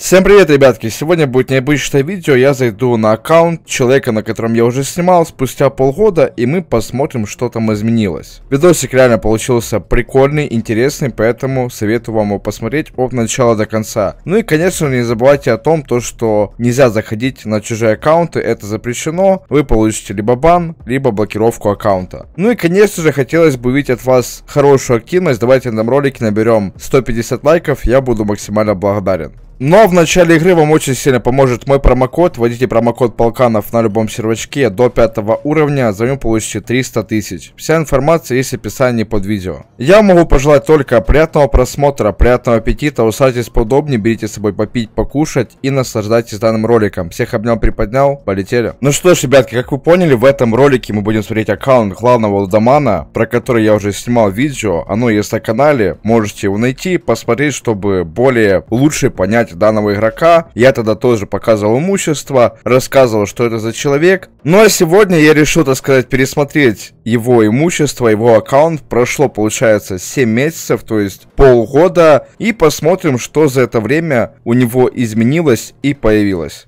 Всем привет, ребятки! Сегодня будет необычное видео, я зайду на аккаунт человека, на котором я уже снимал спустя полгода, и мы посмотрим, что там изменилось. Видосик реально получился прикольный, интересный, поэтому советую вам его посмотреть от начала до конца. Ну и, конечно, не забывайте о том, то, что нельзя заходить на чужие аккаунты, это запрещено, вы получите либо бан, либо блокировку аккаунта. Ну и, конечно же, хотелось бы увидеть от вас хорошую активность, давайте на этом ролике наберем 150 лайков, я буду максимально благодарен. Но в начале игры вам очень сильно поможет мой промокод. Вводите промокод Полканов на любом сервачке до пятого уровня, за ним получите 300 тысяч. Вся информация есть в описании под видео. Я могу пожелать только приятного просмотра, приятного аппетита, усаживайтесь поудобнее, берите с собой попить, покушать и наслаждайтесь данным роликом. Всех обнял, приподнял, полетели. Ну что ж, ребятки, как вы поняли, в этом ролике мы будем смотреть аккаунт главного лудомана, про который я уже снимал видео, оно есть на канале, можете его найти, посмотреть, чтобы более лучше понять узнать данного игрока. Я тогда тоже показывал имущество, рассказывал, что это за человек. Ну а сегодня я решил, так сказать, пересмотреть его имущество, его аккаунт. Прошло, получается, 7 месяцев, то есть полгода. И посмотрим, что за это время у него изменилось и появилось.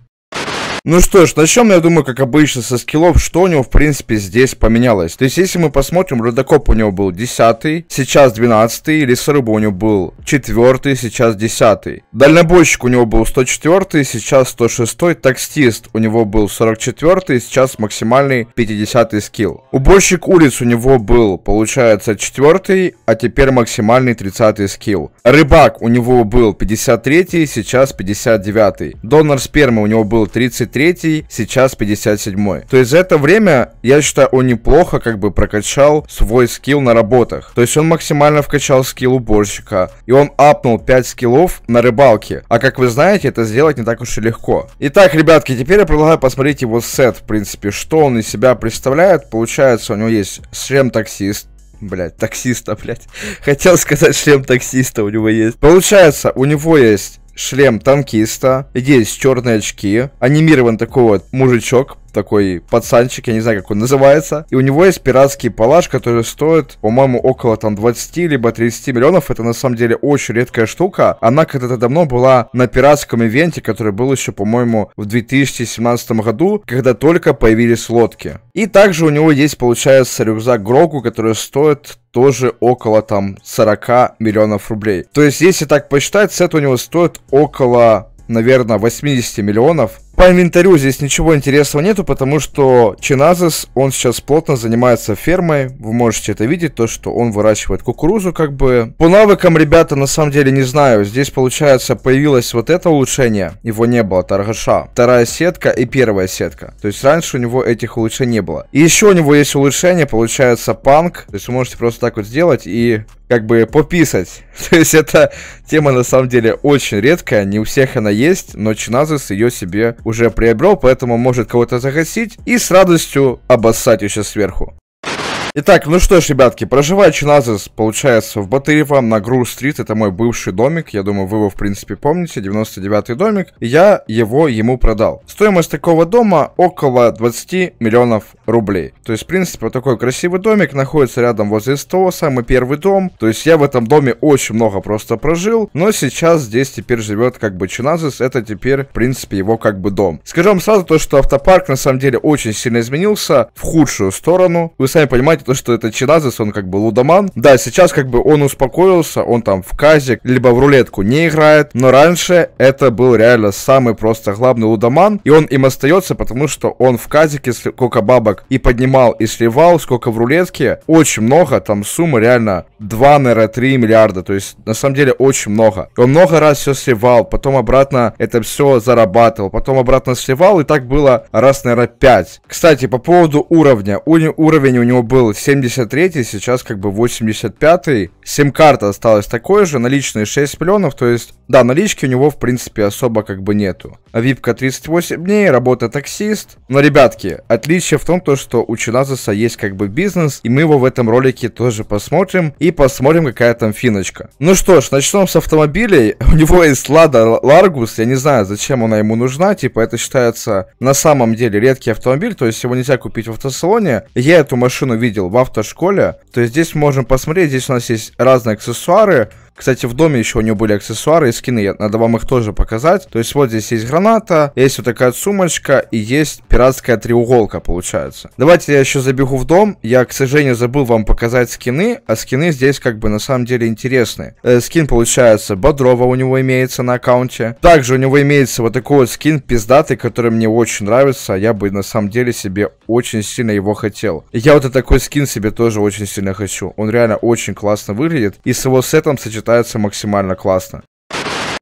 Ну что ж, начнем, я думаю, как обычно, со скиллов, что у него, в принципе, здесь поменялось. То есть, если мы посмотрим, Рудокоп у него был 10 сейчас 12 Лесоруба у него был 4 сейчас 10 Дальнобойщик у него был 104 сейчас 106 Таксист у него был 44 сейчас максимальный 50 скилл. Уборщик улиц у него был, получается, 4 а теперь максимальный 30 скилл. Рыбак у него был 53 сейчас 59 Донор спермы у него был 33 53, сейчас 57. То есть за это время, я считаю, он неплохо как бы прокачал свой скилл на работах. То есть он максимально вкачал скилл уборщика, и он апнул 5 скиллов на рыбалке. А как вы знаете, это сделать не так уж и легко. Итак, ребятки, теперь я предлагаю посмотреть его сет, в принципе, что он из себя представляет. Получается, у него есть шлем таксист, блять, таксиста, блять, Хотел сказать шлем таксиста у него есть. Получается, у него есть шлем танкиста, здесь черные очки, анимирован такой вот мужичок, такой пацанчик, я не знаю, как он называется. И у него есть пиратский палаш, который стоит, по-моему, около там 20 либо 30 миллионов. Это на самом деле очень редкая штука. Она когда-то давно была на пиратском ивенте, который был еще, по-моему, в 2017 году, когда только появились лодки. И также у него есть, получается, рюкзак Грогу, который стоит тоже около там 40 миллионов рублей. То есть, если так посчитать, сет у него стоит около наверное, 80 миллионов. По инвентарю здесь ничего интересного нету, потому что Чиназес, он сейчас плотно занимается фермой. Вы можете это видеть, то, что он выращивает кукурузу, как бы. По навыкам, ребята, на самом деле не знаю. Здесь, получается, появилось вот это улучшение. Его не было, торгаша. Вторая сетка и первая сетка. То есть раньше у него этих улучшений не было. И еще у него есть улучшение, получается, панк. То есть вы можете просто так вот сделать и как бы пописать. То есть эта тема на самом деле очень редкая, не у всех она есть, но Чиназис ее себе уже приобрел, поэтому может кого-то загасить и с радостью обоссать еще сверху. Итак, ну что ж, ребятки, проживаю Чиназис, получается, в Батырево на Гру-стрит. Это мой бывший домик. Я думаю, вы его, в принципе, помните. 99-й домик. Я его ему продал. Стоимость такого дома около 20 миллионов рублей. То есть, в принципе, вот такой красивый домик находится рядом возле СТО, самый первый дом. То есть, я в этом доме очень много просто прожил. Но сейчас здесь теперь живет как бы Чиназис. Это теперь, в принципе, его как бы дом. Скажу вам сразу то, что автопарк на самом деле очень сильно изменился в худшую сторону. Вы сами понимаете, факт, то, что это Чиназис, он как бы лудоман. Да, сейчас как бы он успокоился, он там в казик, либо в рулетку не играет, но раньше это был реально самый просто главный лудоман, и он им остается, потому что он в казике сколько бабок и поднимал, и сливал, сколько в рулетке, очень много, там сумма реально 2, наверное, 3 миллиарда, то есть на самом деле очень много. он много раз все сливал, потом обратно это все зарабатывал, потом обратно сливал, и так было раз, наверное, 5. Кстати, по поводу уровня, уровень у него был был 73-й, сейчас как бы 85-й. Сим-карта осталась такой же, наличные 6 миллионов, то есть, да, налички у него, в принципе, особо как бы нету. Випка 38 дней, работа таксист. Но, ребятки, отличие в том, то, что у Чиназаса есть как бы бизнес, и мы его в этом ролике тоже посмотрим, и посмотрим, какая там финочка. Ну что ж, начнем с автомобилей. У него есть Лада Ларгус, я не знаю, зачем она ему нужна, типа, это считается на самом деле редкий автомобиль, то есть его нельзя купить в автосалоне. Я эту машину видел в автошколе, то здесь можем посмотреть, здесь у нас есть разные аксессуары, кстати, в доме еще у нее были аксессуары и скины, надо вам их тоже показать. То есть вот здесь есть граната, есть вот такая сумочка и есть пиратская треуголка, получается. Давайте я еще забегу в дом. Я, к сожалению, забыл вам показать скины, а скины здесь как бы на самом деле интересные. Э, скин, получается, Бодрова у него имеется на аккаунте. Также у него имеется вот такой вот скин пиздатый, который мне очень нравится. А я бы на самом деле себе очень сильно его хотел. Я вот этот такой скин себе тоже очень сильно хочу. Он реально очень классно выглядит. И с его сетом сочетается читается максимально классно.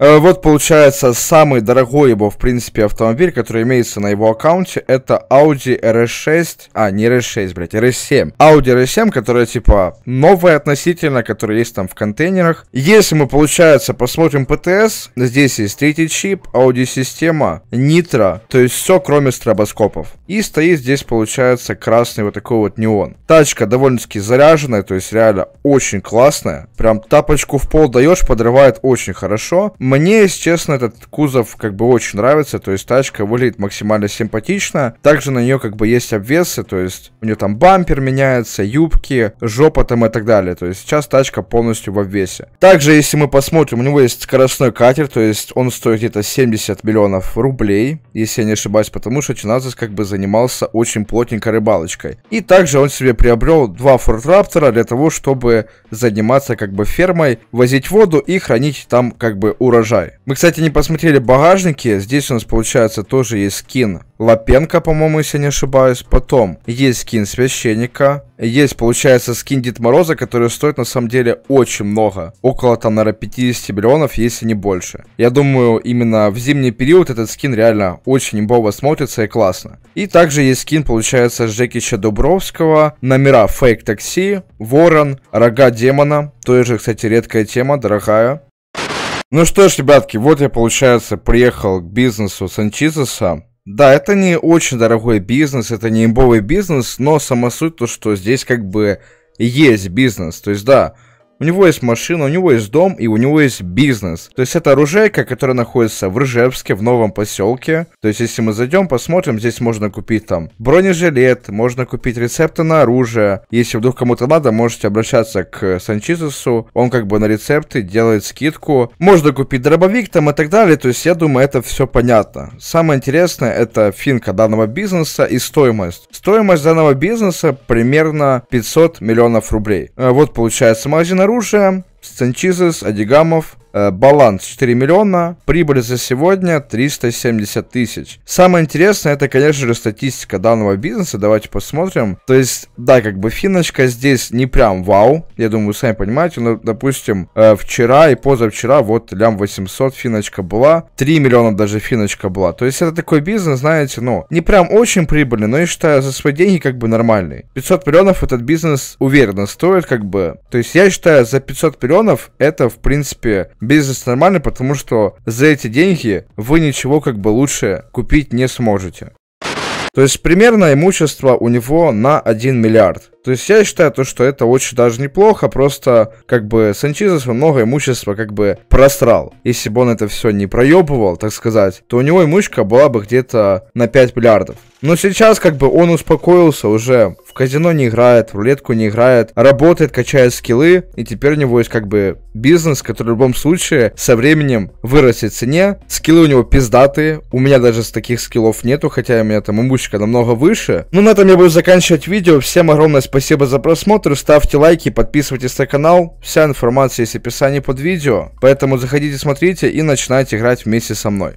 Э, вот, получается, самый дорогой его, в принципе, автомобиль, который имеется на его аккаунте, это Audi RS6, а, не RS6, блять, RS7. Audi RS7, которая, типа, новая относительно, которая есть там в контейнерах. Если мы, получается, посмотрим ПТС, здесь есть третий чип, система нитро, то есть все, кроме стробоскопов. И стоит здесь, получается, красный вот такой вот неон. Тачка довольно-таки заряженная, то есть реально очень классная. Прям тапочку в пол даешь, подрывает очень хорошо мне, если честно, этот кузов как бы очень нравится, то есть тачка выглядит максимально симпатично. Также на нее как бы есть обвесы, то есть у нее там бампер меняется, юбки, жопа там и так далее. То есть сейчас тачка полностью в обвесе. Также, если мы посмотрим, у него есть скоростной катер, то есть он стоит где-то 70 миллионов рублей, если я не ошибаюсь, потому что Чиназис как бы занимался очень плотненько рыбалочкой. И также он себе приобрел два Ford Raptor для того, чтобы заниматься как бы фермой, возить воду и хранить там как бы урожай урожай. Мы, кстати, не посмотрели багажники. Здесь у нас, получается, тоже есть скин Лапенко, по-моему, если не ошибаюсь. Потом есть скин священника. Есть, получается, скин Дед Мороза, который стоит, на самом деле, очень много. Около, там, наверное, 50 миллионов, если не больше. Я думаю, именно в зимний период этот скин реально очень имбово смотрится и классно. И также есть скин, получается, Жекича Дубровского, номера фейк такси, ворон, рога демона, тоже, кстати, редкая тема, дорогая. Ну что ж, ребятки, вот я, получается, приехал к бизнесу Санчизеса. Да, это не очень дорогой бизнес, это не имбовый бизнес, но сама суть то, что здесь как бы есть бизнес. То есть, да, у него есть машина, у него есть дом и у него есть бизнес. То есть это оружейка, которая находится в Ржевске, в новом поселке. То есть если мы зайдем, посмотрим, здесь можно купить там бронежилет, можно купить рецепты на оружие. Если вдруг кому-то надо, можете обращаться к Санчизесу. Он как бы на рецепты делает скидку. Можно купить дробовик там и так далее. То есть я думаю, это все понятно. Самое интересное это финка данного бизнеса и стоимость. Стоимость данного бизнеса примерно 500 миллионов рублей. Э, вот получается магазин оружия оружие. Санчизес, Адигамов, э, баланс 4 миллиона, прибыль за сегодня 370 тысяч. Самое интересное, это, конечно же, статистика данного бизнеса, давайте посмотрим. То есть, да, как бы финочка здесь не прям вау, я думаю, вы сами понимаете, но, допустим, э, вчера и позавчера вот лям 800 финочка была, 3 миллиона даже финочка была. То есть, это такой бизнес, знаете, ну, не прям очень прибыльный, но я считаю, за свои деньги как бы нормальный. 500 миллионов этот бизнес уверенно стоит, как бы. То есть, я считаю, за 500 миллионов миллионов, это, в принципе, бизнес нормальный, потому что за эти деньги вы ничего как бы лучше купить не сможете. То есть примерно имущество у него на 1 миллиард. То есть я считаю то, что это очень даже неплохо, просто как бы Санчизес много имущества как бы просрал. Если бы он это все не проебывал, так сказать, то у него имущество была бы где-то на 5 миллиардов. Но сейчас как бы он успокоился уже, в казино не играет, в рулетку не играет, работает, качает скиллы, и теперь у него есть как бы бизнес, который в любом случае со временем вырастет в цене. Скиллы у него пиздатые, у меня даже с таких скиллов нету, хотя у меня там имущество намного выше. Ну на этом я буду заканчивать видео, всем огромное спасибо спасибо за просмотр, ставьте лайки, подписывайтесь на канал. Вся информация есть в описании под видео, поэтому заходите, смотрите и начинайте играть вместе со мной.